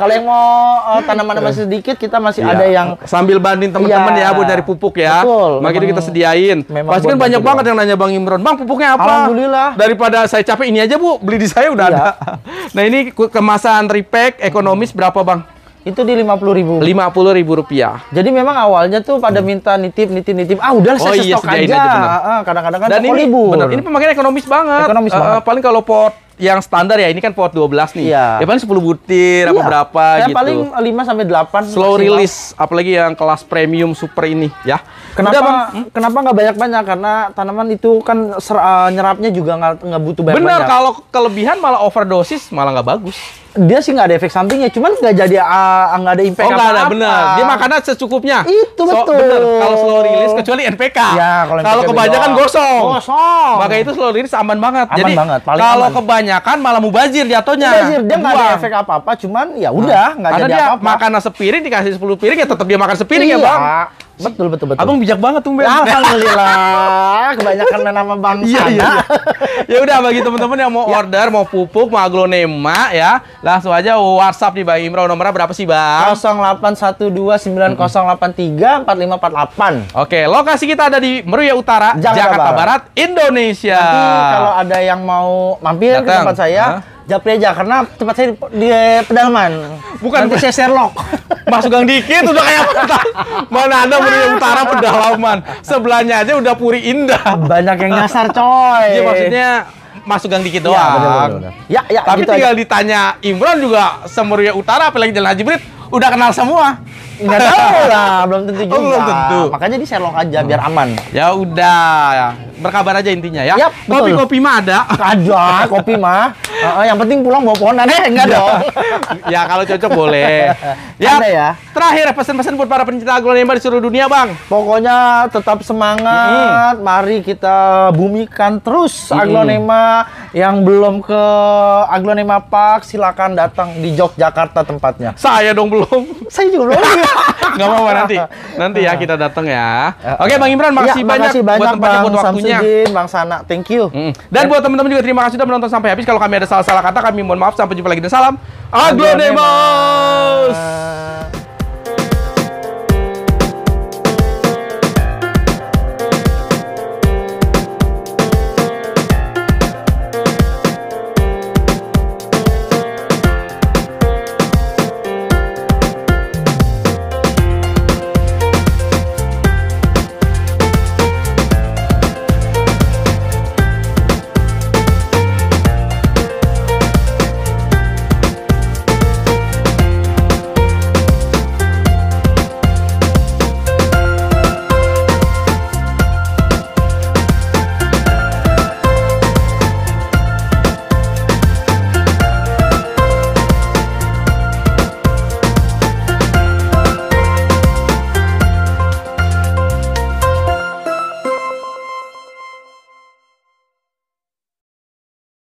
Kalau yang mau uh, tanaman iya. masih sedikit kita masih iya. ada yang sambil banding teman-teman iya. ya bu dari pupuk ya. Betul. Makanya kita sediain. Memang Pasti kan banyak banget yang nanya bang Imron, bang pupuknya apa? Alhamdulillah. Daripada saya capek ini aja bu, beli di saya udah iya. ada. nah ini kemasan repack ekonomis hmm. berapa bang? Itu di lima puluh ribu. Lima puluh ribu rupiah. Jadi memang awalnya tuh pada hmm. minta nitip, nitip, nitip. Ah udah, udahlah oh, saya oh, iya, stok aja. Ah, ah, kadang-kadang kan Dan ini, ini pemakaian ekonomis banget. Ekonomis uh, banget. Paling kalau pot yang standar ya ini kan pot belas nih. Iya. Ya paling 10 butir yeah. apa iya. berapa Saya gitu. paling lima sampai delapan. slow maksimal. release apalagi yang kelas premium super ini ya. Kenapa Udah, hmm? kenapa nggak banyak-banyak karena tanaman itu kan ser, uh, nyerapnya juga nggak butuh banyak-banyak. Benar, kalau kelebihan malah overdosis malah nggak bagus dia sih nggak ada efek sampingnya, cuman nggak jadi ah, ah, nggak uh, ada impact. Oh nggak ada, benar. Dia makannya secukupnya. Itu so, betul. Kalau slow release kecuali NPK. Ya, kalau kalau kebanyakan gosong. Gosong. Maka itu slow release aman banget. Aman jadi, banget. kalau kebanyakan malah mubazir jatuhnya. Mubazir dia nggak ada efek apa-apa, cuman ya udah nggak jadi apa-apa. Karena ya dia makan sepiring dikasih 10 piring ya tetap dia makan sepiring iya. ya bang. Betul betul betul. Abang bijak banget tuh Ben. Alhamdulillah, kebanyakan nama sama bang. Iya iya. Ya udah bagi teman-teman yang mau ya. order, mau pupuk, mau aglonema ya, langsung aja WhatsApp di Bang Imro nomornya berapa sih Bang? delapan. Oke, lokasi kita ada di Meruya Utara, Jakarta, Jakarta Barat. Indonesia. Nanti kalau ada yang mau mampir Datang. ke tempat saya, huh? Japri aja karena tempat saya di, di pedalaman. Bukan Nanti saya Sherlock. Masuk gang dikit udah kayak Mana ada Puri Utara pedalaman. Sebelahnya aja udah Puri Indah. Banyak yang nyasar coy. Iya maksudnya masuk gang dikit iya, doang. Ya, bener, bener, ya, ya Tapi gitu tinggal aja. ditanya Imran juga Semeru Utara apalagi Jalan Haji Brit udah kenal semua. Enggak tahu lah, belum tentu oh, juga. belum tentu. Makanya di Sherlock aja hmm. biar aman. Ya udah, ya. berkabar aja intinya ya. Yap, kopi kopi mah ada. Ada, kopi mah. Uh, yang penting pulang bawa pohonan aneh, enggak iya. dong. ya kalau cocok boleh. Ya, ada ya. Terakhir pesan-pesan buat para pencinta aglonema di seluruh dunia, Bang. Pokoknya tetap semangat. Mm -hmm. Mari kita bumikan terus mm -hmm. aglonema yang belum ke aglonema park silakan datang di Yogyakarta tempatnya. Saya dong belum. Saya juga belum. Gak apa-apa nanti. Nanti ya nah. kita datang ya. Eh, Oke Bang Imran ya, makasih, banyak, makasih banyak buat tempatnya buat waktunya. Samsudin, Bang Sana, thank you. Dan ya. buat teman-teman juga terima kasih sudah menonton sampai habis. Kalau kami ada salah-salah kata kami mohon maaf. Sampai jumpa lagi dan salam Aglonemos!